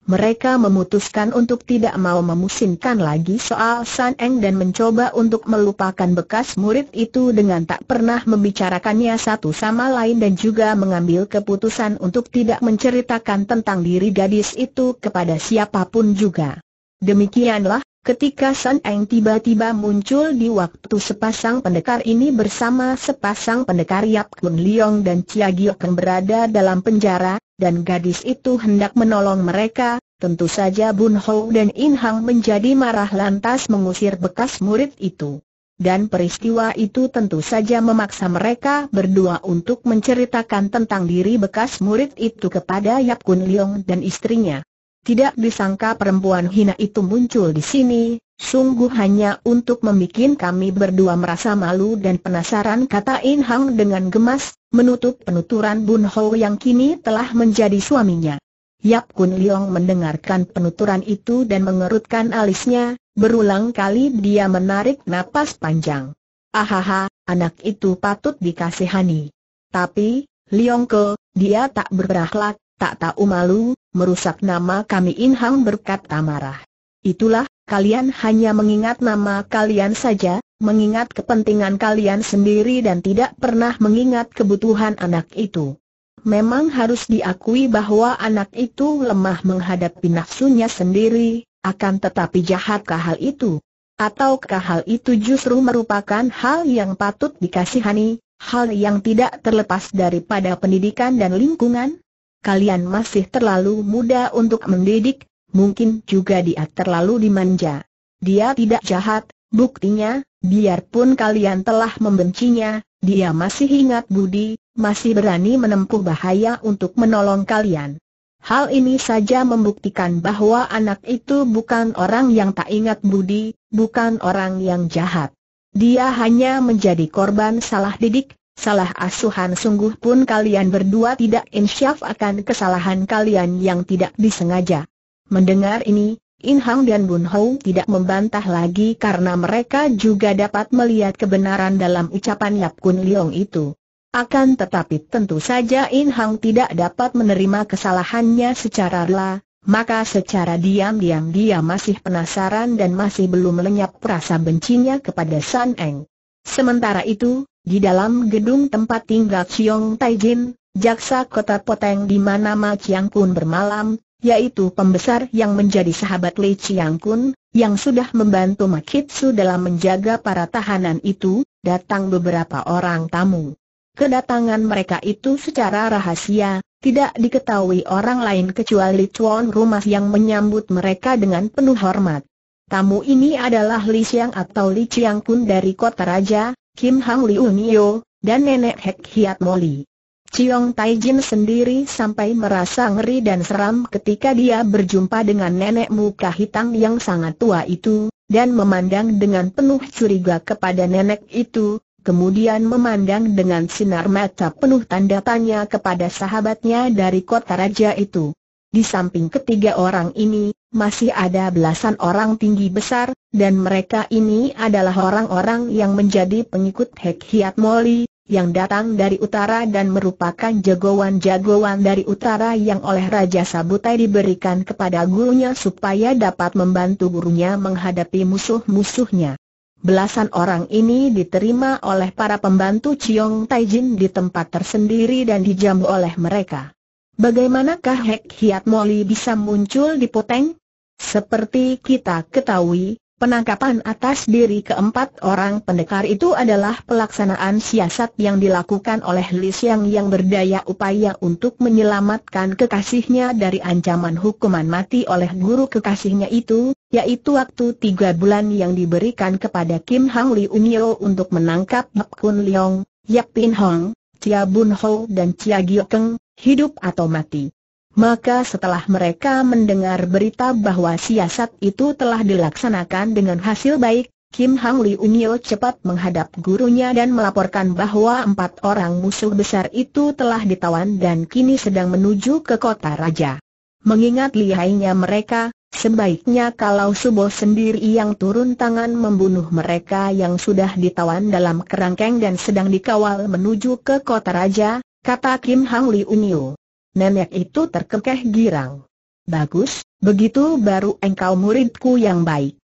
Mereka memutuskan untuk tidak mau memusingkan lagi soal San Eng dan mencoba untuk melupakan bekas murid itu dengan tak pernah membicarakannya satu sama lain dan juga mengambil keputusan untuk tidak menceritakan tentang diri gadis itu kepada siapapun juga. Demikianlah, ketika San Eng tiba-tiba muncul di waktu sepasang pendekar ini bersama sepasang pendekar Yap Kun Leong dan Chia Giok yang berada dalam penjara, dan gadis itu hendak menolong mereka, tentu saja Bun Hou dan In Hang menjadi marah lantas mengusir bekas murid itu. Dan peristiwa itu tentu saja memaksa mereka berdua untuk menceritakan tentang diri bekas murid itu kepada Yap Kun Leong dan istrinya. Tidak disangka perempuan hina itu muncul di sini, Sungguh hanya untuk membuat kami berdua merasa malu dan penasaran kata In Hang dengan gemas, menutup penuturan Bun Ho yang kini telah menjadi suaminya. Yap Kun Leong mendengarkan penuturan itu dan mengerutkan alisnya, berulang kali dia menarik napas panjang. Ahaha, anak itu patut dikasihani. Tapi, Leong Ke, dia tak berakhlak, tak tahu malu, merusak nama kami In Hang berkata marah. Itulah kalian hanya mengingat nama kalian saja, mengingat kepentingan kalian sendiri dan tidak pernah mengingat kebutuhan anak itu. Memang harus diakui bahwa anak itu lemah menghadapi nafsunya sendiri, akan tetapi jahatkah hal itu? Ataukah hal itu justru merupakan hal yang patut dikasihani, hal yang tidak terlepas daripada pendidikan dan lingkungan? Kalian masih terlalu muda untuk mendidik, mungkin juga dia terlalu dimanja. Dia tidak jahat, buktinya, biarpun kalian telah membencinya, dia masih ingat budi, masih berani menempuh bahaya untuk menolong kalian. Hal ini saja membuktikan bahwa anak itu bukan orang yang tak ingat budi, bukan orang yang jahat. Dia hanya menjadi korban salah didik, salah asuhan sungguh pun kalian berdua tidak insyaf akan kesalahan kalian yang tidak disengaja. Mendengar ini, In Hang dan Bun Hou tidak membantah lagi karena mereka juga dapat melihat kebenaran dalam ucapan Yap Kun Leong itu. Akan tetapi tentu saja In Hang tidak dapat menerima kesalahannya secara rela, maka secara diam-diam dia masih penasaran dan masih belum lenyap perasa bencinya kepada San Eng. Sementara itu, di dalam gedung tempat tinggal Chiong Taijin, Jaksa kota Poteng di mana Ma Chiang Kun bermalam, yaitu pembesar yang menjadi sahabat Li Chiang Kun, yang sudah membantu Makitsu dalam menjaga para tahanan itu, datang beberapa orang tamu. Kedatangan mereka itu secara rahasia, tidak diketahui orang lain kecuali Chuan rumah yang menyambut mereka dengan penuh hormat. Tamu ini adalah Li Xiang atau Li Chiang Kun dari kota raja, Kim Hang Liu Nio, dan nenek Hek Hiat Moli. Ciong Tai Jin sendiri sampai merasa ngeri dan seram ketika dia berjumpa dengan nenek muka hitam yang sangat tua itu, dan memandang dengan penuh curiga kepada nenek itu, kemudian memandang dengan sinar mata penuh tanda tanya kepada sahabatnya dari kota raja itu. Di samping ketiga orang ini, masih ada belasan orang tinggi besar, dan mereka ini adalah orang-orang yang menjadi pengikut Hek Hiat Moli, yang datang dari utara dan merupakan jagoan-jagoan dari utara yang oleh Raja Sabutai diberikan kepada gurunya supaya dapat membantu gurunya menghadapi musuh-musuhnya. Belasan orang ini diterima oleh para pembantu Chiong Taijin di tempat tersendiri dan dijamu oleh mereka. Bagaimanakah Hek Hiat Moli bisa muncul di Poteng? Seperti kita ketahui, Penangkapan atas diri keempat orang pendekar itu adalah pelaksanaan siasat yang dilakukan oleh Li Xiang yang berdaya upaya untuk menyelamatkan kekasihnya dari ancaman hukuman mati oleh guru kekasihnya itu, yaitu waktu tiga bulan yang diberikan kepada Kim Hang Li Unyo untuk menangkap Mek Kun Leong, Yap Pin Hong, Chia Bun Ho dan Chia Gio Keng, hidup atau mati. Maka setelah mereka mendengar berita bahwa siasat itu telah dilaksanakan dengan hasil baik, Kim Hang Li Unyil cepat menghadap gurunya dan melaporkan bahwa empat orang musuh besar itu telah ditawan dan kini sedang menuju ke kota raja. Mengingat lihainya mereka, sebaiknya kalau Subo sendiri yang turun tangan membunuh mereka yang sudah ditawan dalam kerangkeng dan sedang dikawal menuju ke kota raja, kata Kim Hang Li Unyil nenek itu terkekeh girang. Bagus, begitu baru engkau muridku yang baik.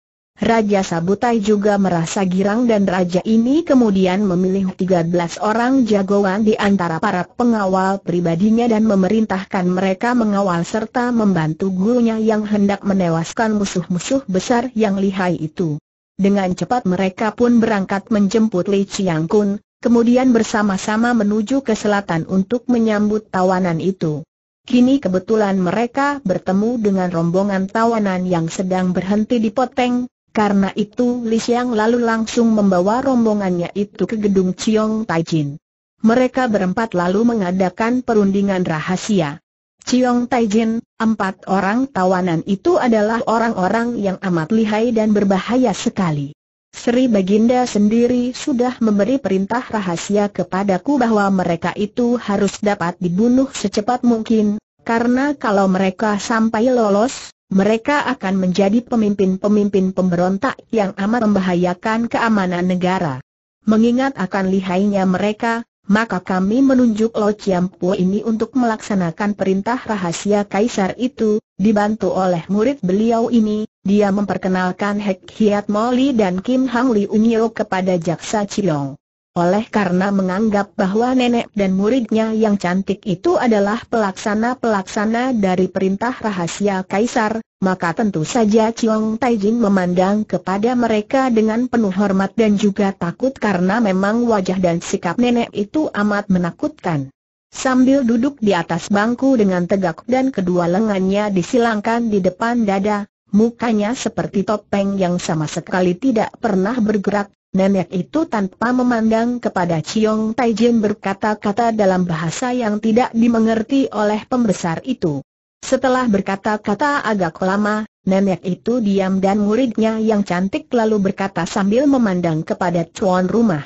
Raja Sabutai juga merasa girang dan raja ini kemudian memilih 13 orang jagoan di antara para pengawal pribadinya dan memerintahkan mereka mengawal serta membantu gurunya yang hendak menewaskan musuh-musuh besar yang lihai itu. Dengan cepat mereka pun berangkat menjemput Li Chiang Kun, kemudian bersama-sama menuju ke selatan untuk menyambut tawanan itu. Kini kebetulan mereka bertemu dengan rombongan tawanan yang sedang berhenti di Poteng, karena itu Li Xiang lalu langsung membawa rombongannya itu ke gedung Chiong Taijin. Mereka berempat lalu mengadakan perundingan rahasia. Chiong Taijin, empat orang tawanan itu adalah orang-orang yang amat lihai dan berbahaya sekali. Sri Baginda sendiri sudah memberi perintah rahasia kepadaku bahwa mereka itu harus dapat dibunuh secepat mungkin, karena kalau mereka sampai lolos, mereka akan menjadi pemimpin-pemimpin pemberontak yang amat membahayakan keamanan negara. Mengingat akan lihainya mereka, maka kami menunjuk Lo Chiampu ini untuk melaksanakan perintah rahasia kaisar itu, dibantu oleh murid beliau ini, dia memperkenalkan Hek Hiat Moli dan Kim Hang Li Unyo kepada Jaksa Cilong. Oleh karena menganggap bahwa nenek dan muridnya yang cantik itu adalah pelaksana-pelaksana dari perintah rahasia kaisar, maka tentu saja Chiong Taijin memandang kepada mereka dengan penuh hormat dan juga takut karena memang wajah dan sikap nenek itu amat menakutkan. Sambil duduk di atas bangku dengan tegak dan kedua lengannya disilangkan di depan dada, mukanya seperti topeng yang sama sekali tidak pernah bergerak, nenek itu tanpa memandang kepada Chiong Taijin berkata-kata dalam bahasa yang tidak dimengerti oleh pembesar itu. Setelah berkata-kata agak lama, nenek itu diam dan muridnya yang cantik lalu berkata sambil memandang kepada tuan rumah.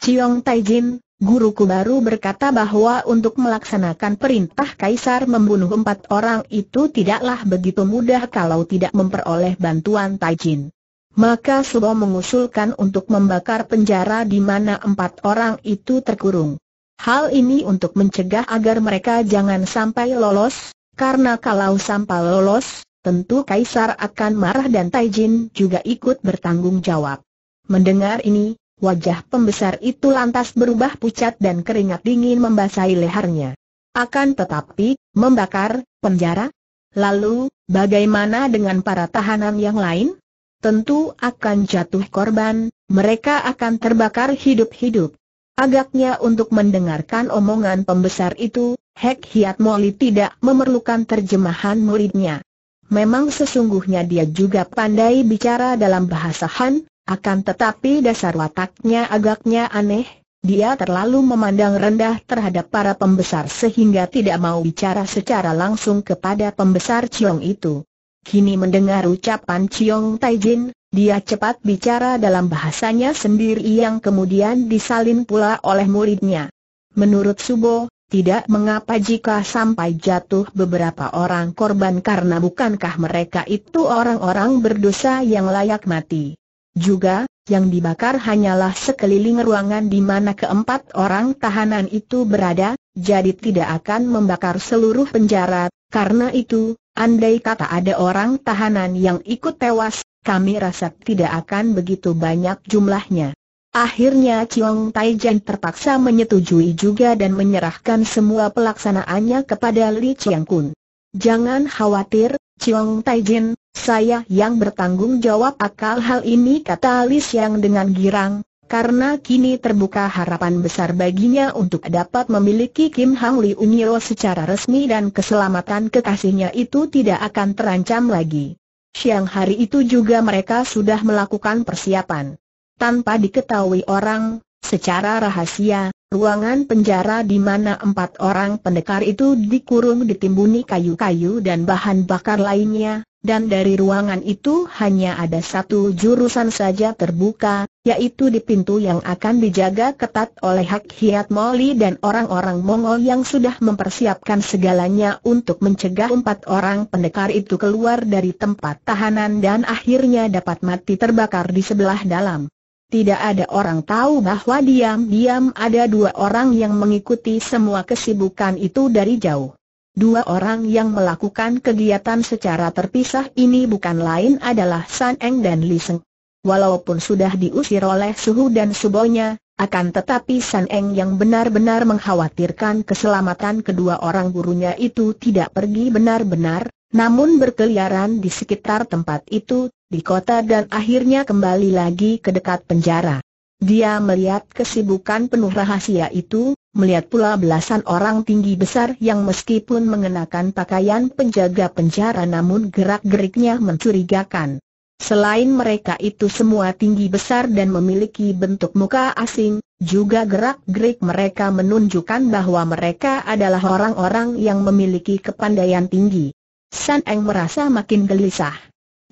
Chiong Taijin, guruku baru berkata bahwa untuk melaksanakan perintah Kaisar membunuh empat orang itu tidaklah begitu mudah kalau tidak memperoleh bantuan Taijin. Maka Subo mengusulkan untuk membakar penjara di mana empat orang itu terkurung. Hal ini untuk mencegah agar mereka jangan sampai lolos, karena kalau sampai lolos, tentu Kaisar akan marah dan Taijin juga ikut bertanggung jawab. Mendengar ini, Wajah pembesar itu lantas berubah pucat dan keringat dingin membasahi lehernya. Akan tetapi, membakar, penjara? Lalu, bagaimana dengan para tahanan yang lain? Tentu akan jatuh korban, mereka akan terbakar hidup-hidup. Agaknya untuk mendengarkan omongan pembesar itu, Hek Hiat Moli tidak memerlukan terjemahan muridnya. Memang sesungguhnya dia juga pandai bicara dalam bahasa Han, akan tetapi dasar wataknya agaknya aneh, dia terlalu memandang rendah terhadap para pembesar sehingga tidak mau bicara secara langsung kepada pembesar Ciong itu. Kini mendengar ucapan Ciong Taijin, dia cepat bicara dalam bahasanya sendiri yang kemudian disalin pula oleh muridnya. Menurut Subo, tidak mengapa jika sampai jatuh beberapa orang korban karena bukankah mereka itu orang-orang berdosa yang layak mati. Juga, yang dibakar hanyalah sekeliling ruangan di mana keempat orang tahanan itu berada, jadi tidak akan membakar seluruh penjara, karena itu, andai kata ada orang tahanan yang ikut tewas, kami rasa tidak akan begitu banyak jumlahnya. Akhirnya Chiong Taijin terpaksa menyetujui juga dan menyerahkan semua pelaksanaannya kepada Li Chiang Kun. Jangan khawatir, Chiong Taijin, saya yang bertanggung jawab akal hal ini kata Lis yang dengan girang, karena kini terbuka harapan besar baginya untuk dapat memiliki Kim Hang Li Unyo secara resmi dan keselamatan kekasihnya itu tidak akan terancam lagi. Siang hari itu juga mereka sudah melakukan persiapan. Tanpa diketahui orang, secara rahasia, ruangan penjara di mana empat orang pendekar itu dikurung ditimbuni kayu-kayu dan bahan bakar lainnya, dan dari ruangan itu hanya ada satu jurusan saja terbuka, yaitu di pintu yang akan dijaga ketat oleh Hak Hiat Moli dan orang-orang Mongol yang sudah mempersiapkan segalanya untuk mencegah empat orang pendekar itu keluar dari tempat tahanan dan akhirnya dapat mati terbakar di sebelah dalam. Tidak ada orang tahu bahwa diam-diam ada dua orang yang mengikuti semua kesibukan itu dari jauh. Dua orang yang melakukan kegiatan secara terpisah ini bukan lain adalah San Eng dan Li Seng. Walaupun sudah diusir oleh suhu dan subonya, akan tetapi San Eng yang benar-benar mengkhawatirkan keselamatan kedua orang gurunya itu tidak pergi benar-benar, namun berkeliaran di sekitar tempat itu, di kota dan akhirnya kembali lagi ke dekat penjara. Dia melihat kesibukan penuh rahasia itu, melihat pula belasan orang tinggi besar yang meskipun mengenakan pakaian penjaga penjara namun gerak-geriknya mencurigakan. Selain mereka itu semua tinggi besar dan memiliki bentuk muka asing, juga gerak-gerik mereka menunjukkan bahwa mereka adalah orang-orang yang memiliki kepandaian tinggi. San Eng merasa makin gelisah.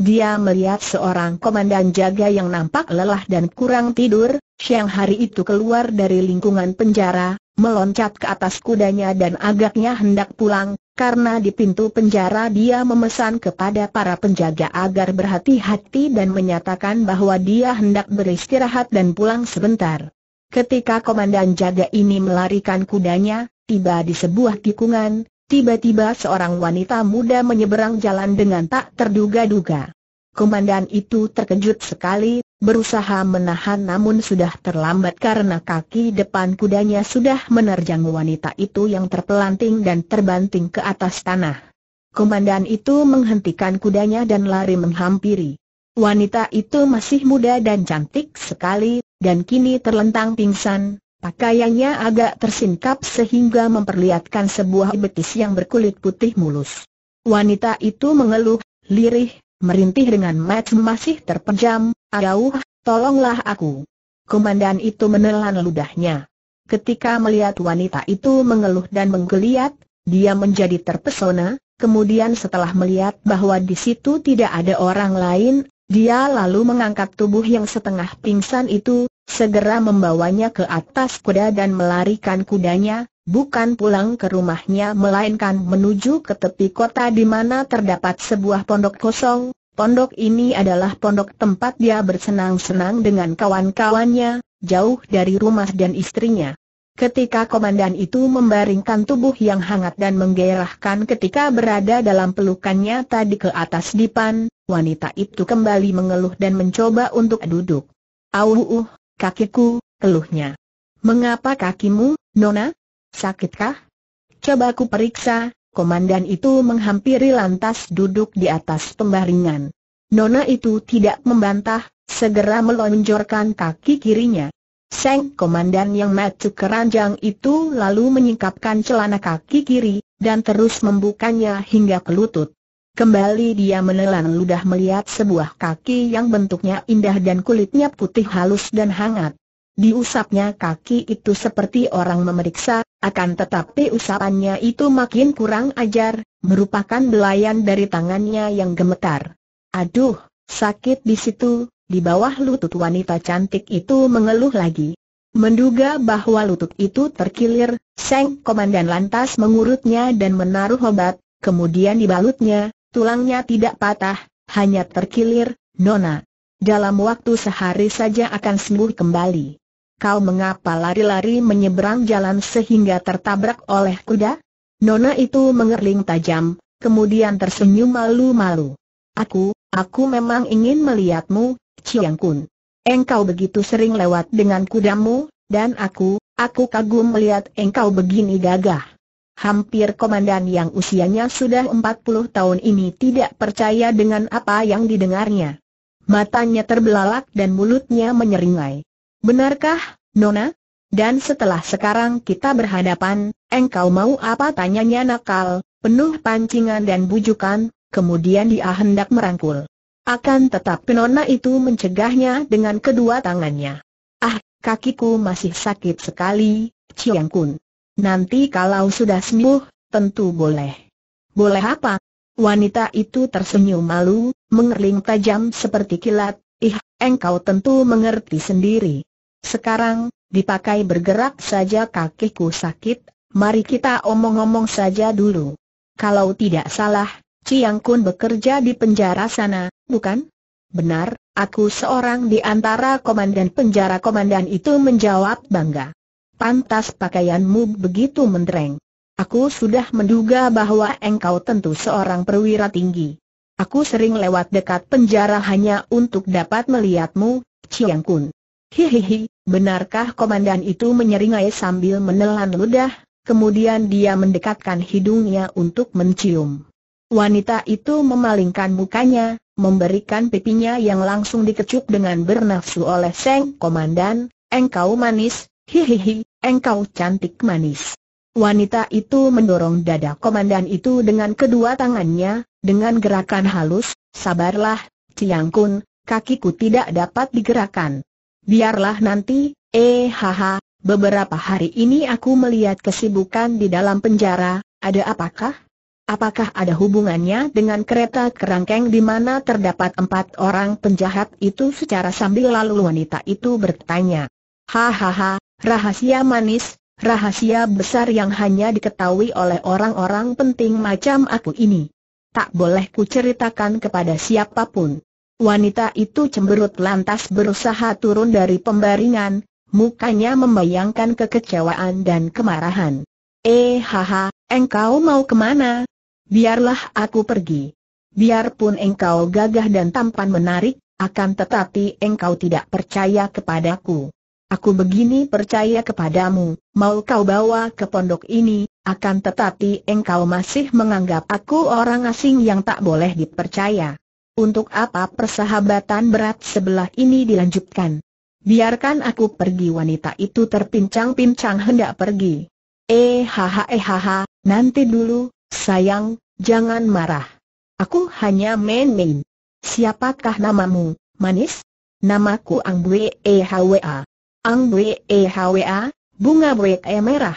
Dia melihat seorang komandan jaga yang nampak lelah dan kurang tidur, siang hari itu keluar dari lingkungan penjara, meloncat ke atas kudanya dan agaknya hendak pulang, karena di pintu penjara dia memesan kepada para penjaga agar berhati-hati dan menyatakan bahwa dia hendak beristirahat dan pulang sebentar. Ketika komandan jaga ini melarikan kudanya, tiba di sebuah tikungan, tiba-tiba seorang wanita muda menyeberang jalan dengan tak terduga-duga. Komandan itu terkejut sekali berusaha menahan namun sudah terlambat karena kaki depan kudanya sudah menerjang wanita itu yang terpelanting dan terbanting ke atas tanah. Komandan itu menghentikan kudanya dan lari menghampiri. Wanita itu masih muda dan cantik sekali, dan kini terlentang pingsan, pakaiannya agak tersingkap sehingga memperlihatkan sebuah betis yang berkulit putih mulus. Wanita itu mengeluh, lirih, merintih dengan mat masih terpenjam, Aduh, tolonglah aku. Komandan itu menelan ludahnya. Ketika melihat wanita itu mengeluh dan menggeliat, dia menjadi terpesona, kemudian setelah melihat bahwa di situ tidak ada orang lain, dia lalu mengangkat tubuh yang setengah pingsan itu, segera membawanya ke atas kuda dan melarikan kudanya, bukan pulang ke rumahnya melainkan menuju ke tepi kota di mana terdapat sebuah pondok kosong. Pondok ini adalah pondok tempat dia bersenang-senang dengan kawan-kawannya, jauh dari rumah dan istrinya. Ketika komandan itu membaringkan tubuh yang hangat dan menggairahkan ketika berada dalam pelukannya tadi ke atas dipan, wanita itu kembali mengeluh dan mencoba untuk duduk. Auh, kakiku, keluhnya. Mengapa kakimu, Nona? Sakitkah? Coba aku periksa, komandan itu menghampiri lantas duduk di atas pembaringan. Nona itu tidak membantah, segera melonjorkan kaki kirinya. Seng komandan yang maju keranjang itu lalu menyingkapkan celana kaki kiri, dan terus membukanya hingga ke lutut. Kembali dia menelan ludah melihat sebuah kaki yang bentuknya indah dan kulitnya putih halus dan hangat. Diusapnya kaki itu seperti orang memeriksa, akan tetapi usapannya itu makin kurang ajar, merupakan belayan dari tangannya yang gemetar. Aduh, sakit di situ, di bawah lutut wanita cantik itu mengeluh lagi. Menduga bahwa lutut itu terkilir, Seng Komandan lantas mengurutnya dan menaruh obat, kemudian dibalutnya, tulangnya tidak patah, hanya terkilir, Nona. Dalam waktu sehari saja akan sembuh kembali kau mengapa lari-lari menyeberang jalan sehingga tertabrak oleh kuda? Nona itu mengerling tajam, kemudian tersenyum malu-malu. Aku, aku memang ingin melihatmu, Chiang Kun. Engkau begitu sering lewat dengan kudamu, dan aku, aku kagum melihat engkau begini gagah. Hampir komandan yang usianya sudah 40 tahun ini tidak percaya dengan apa yang didengarnya. Matanya terbelalak dan mulutnya menyeringai. Benarkah, Nona? Dan setelah sekarang kita berhadapan, engkau mau apa tanyanya nakal, penuh pancingan dan bujukan, kemudian dia hendak merangkul. Akan tetap Nona itu mencegahnya dengan kedua tangannya. Ah, kakiku masih sakit sekali, Chiang Kun. Nanti kalau sudah sembuh, tentu boleh. Boleh apa? Wanita itu tersenyum malu, mengerling tajam seperti kilat, ih, engkau tentu mengerti sendiri. Sekarang, dipakai bergerak saja kakiku sakit, mari kita omong-omong saja dulu. Kalau tidak salah, Ciang Kun bekerja di penjara sana, bukan? Benar, aku seorang di antara komandan penjara komandan itu menjawab bangga. Pantas pakaianmu begitu mentereng. Aku sudah menduga bahwa engkau tentu seorang perwira tinggi. Aku sering lewat dekat penjara hanya untuk dapat melihatmu, Ciang Kun. Hihihi, benarkah komandan itu menyeringai sambil menelan ludah, kemudian dia mendekatkan hidungnya untuk mencium. Wanita itu memalingkan mukanya, memberikan pipinya yang langsung dikecup dengan bernafsu oleh Seng Komandan, engkau manis, hihihi, engkau cantik manis. Wanita itu mendorong dada komandan itu dengan kedua tangannya, dengan gerakan halus, sabarlah, Ciangkun, kakiku tidak dapat digerakkan. Biarlah nanti, eh haha, beberapa hari ini aku melihat kesibukan di dalam penjara, ada apakah? Apakah ada hubungannya dengan kereta kerangkeng di mana terdapat empat orang penjahat itu secara sambil lalu wanita itu bertanya. Hahaha, rahasia manis, rahasia besar yang hanya diketahui oleh orang-orang penting macam aku ini. Tak boleh kuceritakan kepada siapapun. Wanita itu cemberut lantas berusaha turun dari pembaringan, mukanya membayangkan kekecewaan dan kemarahan. Eh haha, engkau mau kemana? Biarlah aku pergi. Biarpun engkau gagah dan tampan menarik, akan tetapi engkau tidak percaya kepadaku. Aku begini percaya kepadamu, mau kau bawa ke pondok ini, akan tetapi engkau masih menganggap aku orang asing yang tak boleh dipercaya. Untuk apa persahabatan berat sebelah ini dilanjutkan? Biarkan aku pergi wanita itu terpincang-pincang hendak pergi. Eh haha eh haha, nanti dulu, sayang, jangan marah. Aku hanya main-main. Siapakah namamu, manis? Namaku Ang Bwe E Hwa. Ang Bwe E bunga Bwe E merah.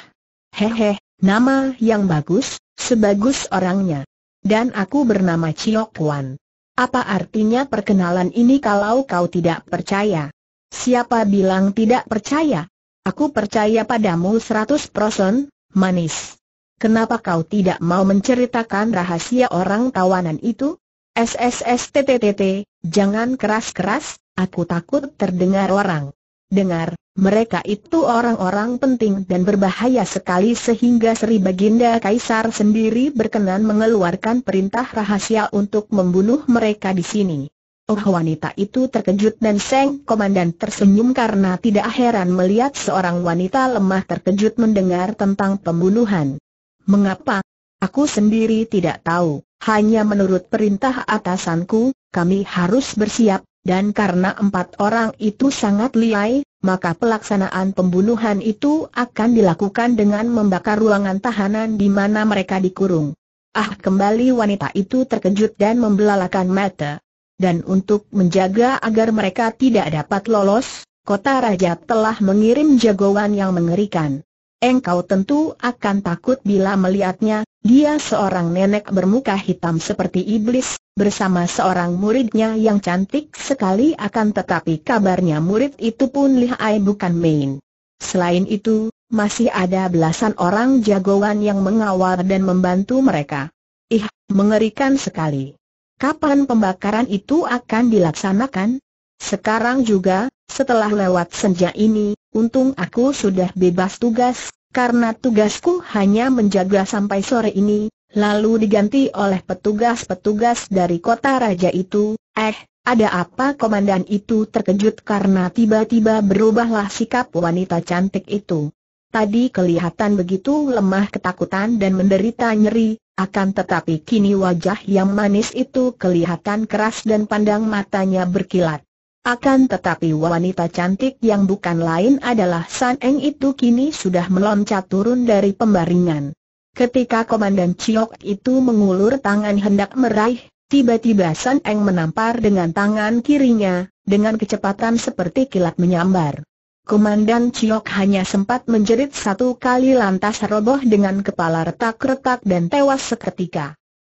Hehe, nama yang bagus, sebagus orangnya. Dan aku bernama Chiok Wan. Apa artinya perkenalan ini kalau kau tidak percaya? Siapa bilang tidak percaya? Aku percaya padamu seratus persen, manis. Kenapa kau tidak mau menceritakan rahasia orang tawanan itu? SSSTTTT, jangan keras-keras, aku takut terdengar orang. Dengar, mereka itu orang-orang penting dan berbahaya sekali sehingga Sri Baginda Kaisar sendiri berkenan mengeluarkan perintah rahasia untuk membunuh mereka di sini. Oh wanita itu terkejut dan Seng Komandan tersenyum karena tidak heran melihat seorang wanita lemah terkejut mendengar tentang pembunuhan. Mengapa? Aku sendiri tidak tahu, hanya menurut perintah atasanku, kami harus bersiap, dan karena empat orang itu sangat liai, maka pelaksanaan pembunuhan itu akan dilakukan dengan membakar ruangan tahanan di mana mereka dikurung. Ah kembali wanita itu terkejut dan membelalakan mata. Dan untuk menjaga agar mereka tidak dapat lolos, kota raja telah mengirim jagoan yang mengerikan. Engkau tentu akan takut bila melihatnya, dia seorang nenek bermuka hitam seperti iblis, bersama seorang muridnya yang cantik sekali akan tetapi kabarnya murid itu pun lihai bukan main. Selain itu, masih ada belasan orang jagoan yang mengawal dan membantu mereka. Ih, mengerikan sekali. Kapan pembakaran itu akan dilaksanakan? Sekarang juga, setelah lewat senja ini, untung aku sudah bebas tugas, karena tugasku hanya menjaga sampai sore ini, lalu diganti oleh petugas-petugas dari kota raja itu, eh, ada apa komandan itu terkejut karena tiba-tiba berubahlah sikap wanita cantik itu. Tadi kelihatan begitu lemah ketakutan dan menderita nyeri, akan tetapi kini wajah yang manis itu kelihatan keras dan pandang matanya berkilat. Akan tetapi wanita cantik yang bukan lain adalah San Eng itu kini sudah meloncat turun dari pembaringan. Ketika Komandan Chiok itu mengulur tangan hendak meraih, tiba-tiba San Eng menampar dengan tangan kirinya, dengan kecepatan seperti kilat menyambar. Komandan Chiok hanya sempat menjerit satu kali lantas roboh dengan kepala retak-retak dan tewas seketika.